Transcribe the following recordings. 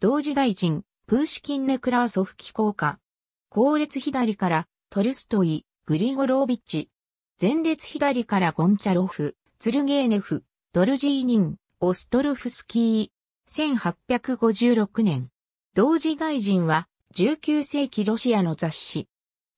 同時大臣、プーシキン・ネクラーソフ機構家。後列左から、トルストイ、グリゴロービッチ。前列左からゴンチャロフ、ツルゲーネフ、ドルジーニン、オストルフスキー。1856年。同時大臣は、19世紀ロシアの雑誌。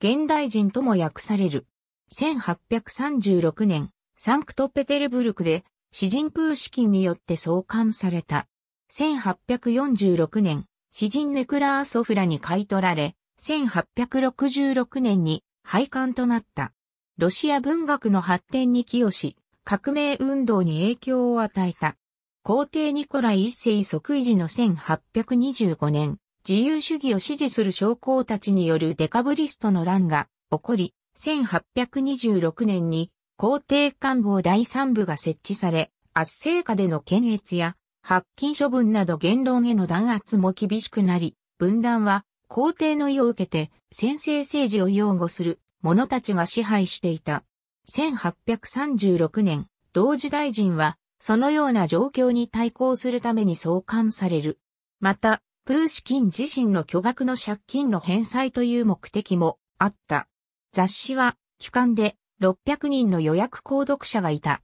現代人とも訳される。1836年、サンクトペテルブルクで、詩人プーシキンによって創刊された。1846年、詩人ネクラーソフラに買い取られ、1866年に廃刊となった。ロシア文学の発展に寄与し、革命運動に影響を与えた。皇帝ニコライ一世即位時の1825年、自由主義を支持する将校たちによるデカブリストの乱が起こり、1826年に皇帝官房第三部が設置され、圧政下での検閲や発禁処分など言論への弾圧も厳しくなり、分断は皇帝の意を受けて先制政治を擁護する者たちが支配していた。1836年、同時大臣はそのような状況に対抗するために創刊される。また、プーシキン自身の巨額の借金の返済という目的もあった。雑誌は、期間で600人の予約購読者がいた。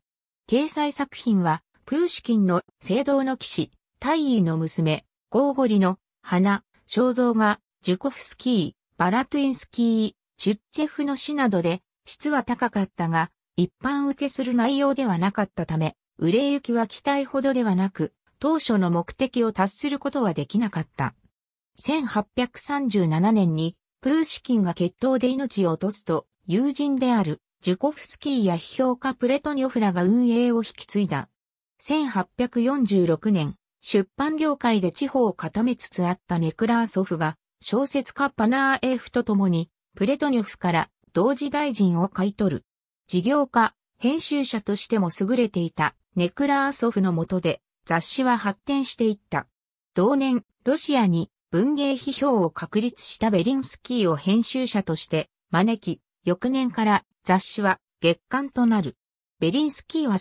掲載作品は、プーシキンの聖堂の騎士、大尉の娘、ゴーゴリの花、肖像画、ジュコフスキー、バラトゥインスキー、チュッチェフの詩などで質は高かったが、一般受けする内容ではなかったため、売れ行きは期待ほどではなく、当初の目的を達することはできなかった。1837年に、プーシキンが決闘で命を落とすと、友人であるジュコフスキーや批評家プレトニョフらが運営を引き継いだ。1846年、出版業界で地方を固めつつあったネクラーソフが、小説家パナーエフと共に、プレトニョフから同時大臣を買い取る。事業家、編集者としても優れていたネクラーソフの下で雑誌は発展していった。同年、ロシアに文芸批評を確立したベリンスキーを編集者として招き、翌年から雑誌は月刊となる。ベリンスキーは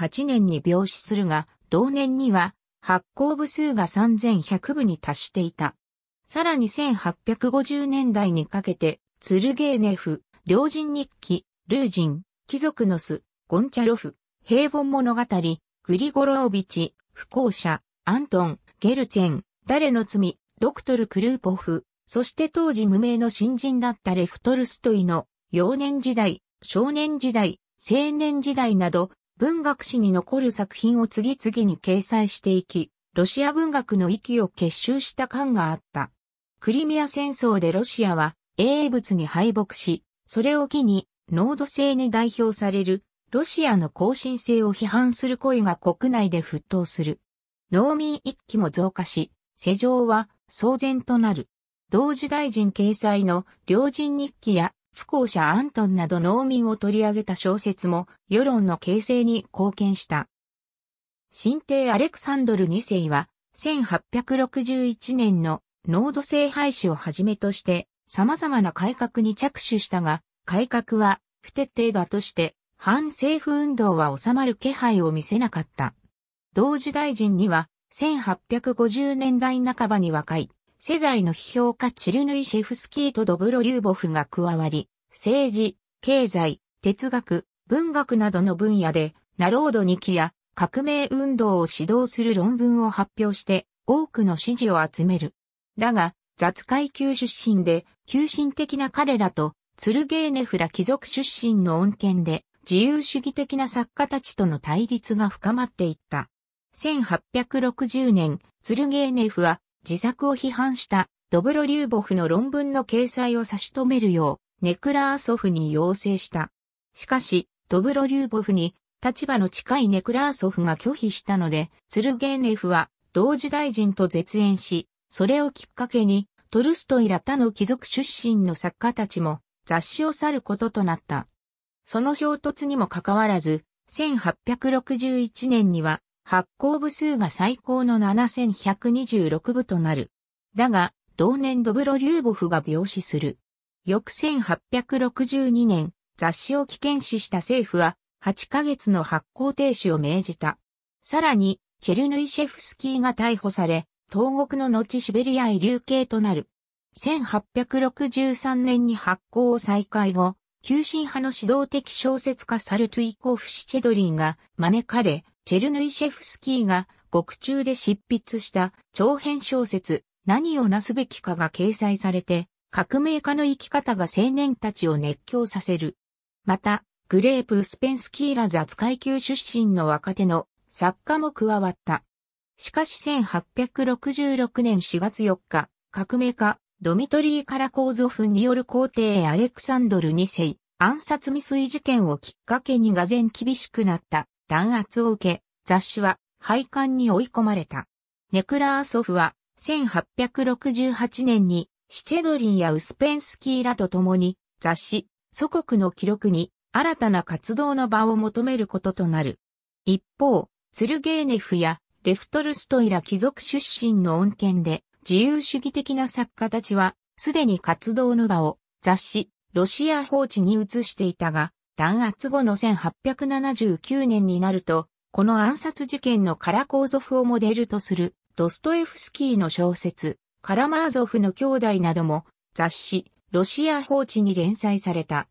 1848年に病死するが、同年には発行部数が3100部に達していた。さらに1850年代にかけて、ツルゲーネフ、両人日記、ルージン、貴族の巣、ゴンチャロフ、平凡物語、グリゴロービチ、不幸者、アントン、ゲルチェン、誰の罪、ドクトル・クルーポフ、そして当時無名の新人だったレフトルストイの幼年時代、少年時代、青年時代など文学史に残る作品を次々に掲載していき、ロシア文学の域を結集した感があった。クリミア戦争でロシアは英物に敗北し、それを機に濃度性に代表されるロシアの更新性を批判する声が国内で沸騰する。農民一揆も増加し、世情は騒然となる。同時大臣掲載の両人日記や不幸者アントンなど農民を取り上げた小説も世論の形成に貢献した。新帝アレクサンドル2世は1861年の濃度性廃止をはじめとして様々な改革に着手したが、改革は不徹底だとして反政府運動は収まる気配を見せなかった。同時大臣には1850年代半ばに若い世代の批評家チルヌイシェフスキーとドブロリューボフが加わり、政治、経済、哲学、文学などの分野で、ナロードニキや革命運動を指導する論文を発表して多くの支持を集める。だが、雑階級出身で、急進的な彼らと、ツルゲーネフラ貴族出身の恩恵で、自由主義的な作家たちとの対立が深まっていった。1860年、ツルゲーネフは自作を批判したドブロリューボフの論文の掲載を差し止めるよう、ネクラーソフに要請した。しかし、ドブロリューボフに立場の近いネクラーソフが拒否したので、ツルゲーネフは同時大臣と絶縁し、それをきっかけに、トルストイら他の貴族出身の作家たちも雑誌を去ることとなった。その衝突にもかかわらず、1861年には発行部数が最高の7126部となる。だが、同年ドブロリューボフが病死する。翌1862年、雑誌を危険視した政府は、8ヶ月の発行停止を命じた。さらに、チェルヌイシェフスキーが逮捕され、東国の後シベリアへ流刑となる。1863年に発行を再開後、急進派の指導的小説家サルトゥイコフ・シチェドリンが招かれ、チェルヌイシェフスキーが獄中で執筆した長編小説何をなすべきかが掲載されて革命家の生き方が青年たちを熱狂させる。また、グレープ・スペンスキーら雑階級出身の若手の作家も加わった。しかし1866年4月4日、革命家、ドミトリー・カラコーゾフによる皇帝アレクサンドル2世暗殺未遂事件をきっかけにがぜ厳しくなった。弾圧を受け、雑誌は廃刊に追い込まれた。ネクラーソフは1868年にシチェドリンやウスペンスキーらと共に雑誌、祖国の記録に新たな活動の場を求めることとなる。一方、ツルゲーネフやレフトルストイラ貴族出身の恩恵で自由主義的な作家たちはすでに活動の場を雑誌、ロシア放置に移していたが、弾圧後の1879年になると、この暗殺事件のカラコーゾフをモデルとするドストエフスキーの小説、カラマーゾフの兄弟なども雑誌、ロシア放置に連載された。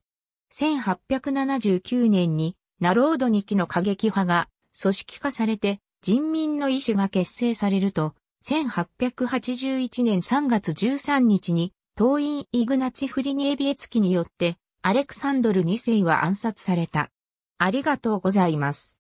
1879年にナロードニキの過激派が組織化されて人民の意志が結成されると、1881年3月13日に党員イグナチ・フリニエビエツキによってアレクサンドル2世は暗殺された。ありがとうございます。